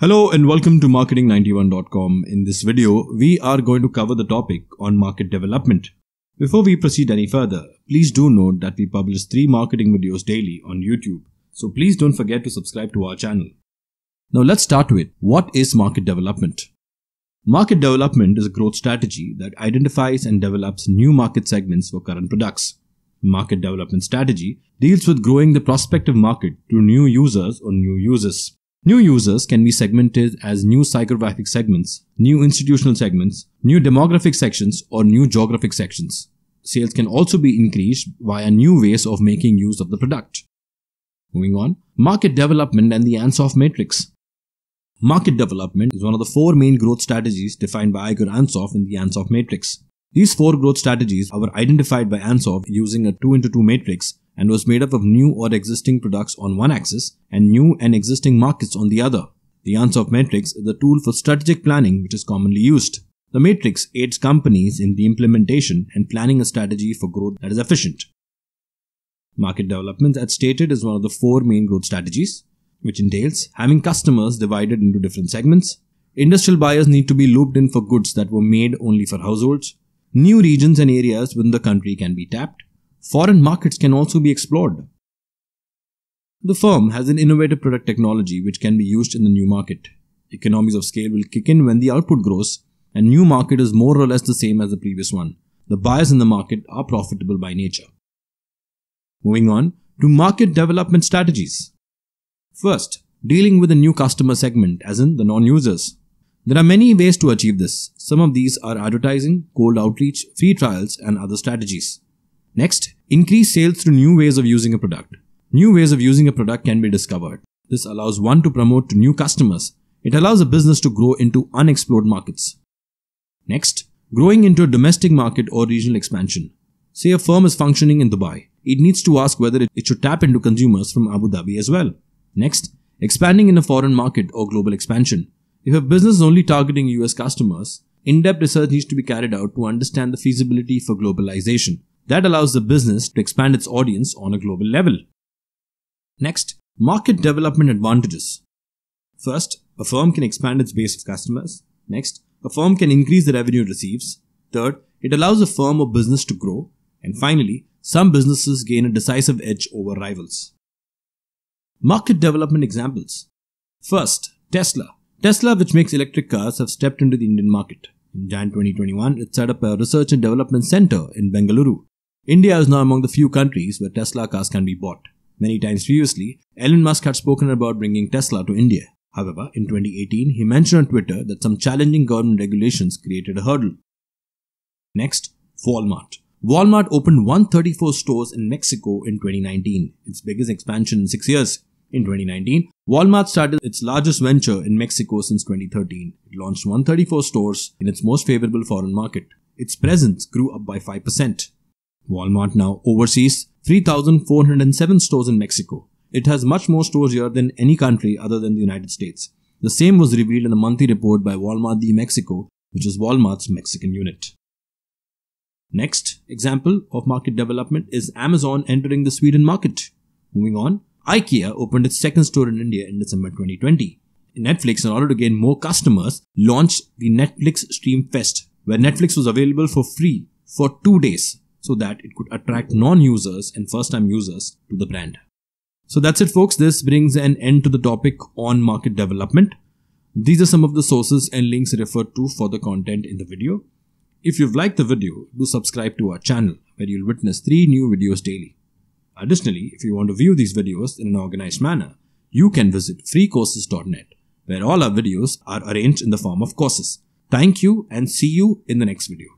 Hello and welcome to marketing91.com. In this video, we are going to cover the topic on market development. Before we proceed any further, please do note that we publish three marketing videos daily on YouTube. So please don't forget to subscribe to our channel. Now let's start with what is market development? Market development is a growth strategy that identifies and develops new market segments for current products. Market development strategy deals with growing the prospective market to new users or new users. New users can be segmented as new psychographic segments, new institutional segments, new demographic sections, or new geographic sections. Sales can also be increased via new ways of making use of the product. Moving on, market development and the Ansoff matrix. Market development is one of the four main growth strategies defined by Igor Ansoff in the Ansoff matrix. These four growth strategies were identified by Ansoff using a 2 into 2 matrix and was made up of new or existing products on one axis and new and existing markets on the other. The Ansoff matrix is a tool for strategic planning which is commonly used. The matrix aids companies in the implementation and planning a strategy for growth that is efficient. Market development, as stated, is one of the four main growth strategies, which entails having customers divided into different segments. Industrial buyers need to be looped in for goods that were made only for households. New regions and areas within the country can be tapped foreign markets can also be explored. The firm has an innovative product technology which can be used in the new market. Economies of scale will kick in when the output grows, and new market is more or less the same as the previous one. The buyers in the market are profitable by nature. Moving on to market development strategies. First, dealing with a new customer segment, as in the non-users. There are many ways to achieve this. Some of these are advertising, cold outreach, free trials, and other strategies. Next, increase sales through new ways of using a product. New ways of using a product can be discovered. This allows one to promote to new customers. It allows a business to grow into unexplored markets. Next, growing into a domestic market or regional expansion. Say a firm is functioning in Dubai. It needs to ask whether it should tap into consumers from Abu Dhabi as well. Next, expanding in a foreign market or global expansion. If a business is only targeting US customers, in-depth research needs to be carried out to understand the feasibility for globalization. That allows the business to expand its audience on a global level. Next, market development advantages. First, a firm can expand its base of customers. Next, a firm can increase the revenue it receives. Third, it allows a firm or business to grow. And finally, some businesses gain a decisive edge over rivals. Market development examples. First, Tesla. Tesla, which makes electric cars, have stepped into the Indian market. In Jan 2021, it set up a research and development center in Bengaluru India is now among the few countries where Tesla cars can be bought. Many times previously, Elon Musk had spoken about bringing Tesla to India. However, in 2018, he mentioned on Twitter that some challenging government regulations created a hurdle. Next, Walmart. Walmart opened 134 stores in Mexico in 2019, its biggest expansion in six years. In 2019, Walmart started its largest venture in Mexico since 2013. It launched 134 stores in its most favorable foreign market. Its presence grew up by 5%. Walmart now oversees 3,407 stores in Mexico. It has much more stores here than any country other than the United States. The same was revealed in a monthly report by Walmart de Mexico, which is Walmart's Mexican unit. Next example of market development is Amazon entering the Sweden market. Moving on, IKEA opened its second store in India in December 2020. Netflix, in order to gain more customers, launched the Netflix Stream Fest, where Netflix was available for free for two days so that it could attract non-users and first-time users to the brand. So that's it folks, this brings an end to the topic on market development. These are some of the sources and links referred to for the content in the video. If you've liked the video, do subscribe to our channel where you'll witness 3 new videos daily. Additionally, if you want to view these videos in an organized manner, you can visit freecourses.net where all our videos are arranged in the form of courses. Thank you and see you in the next video.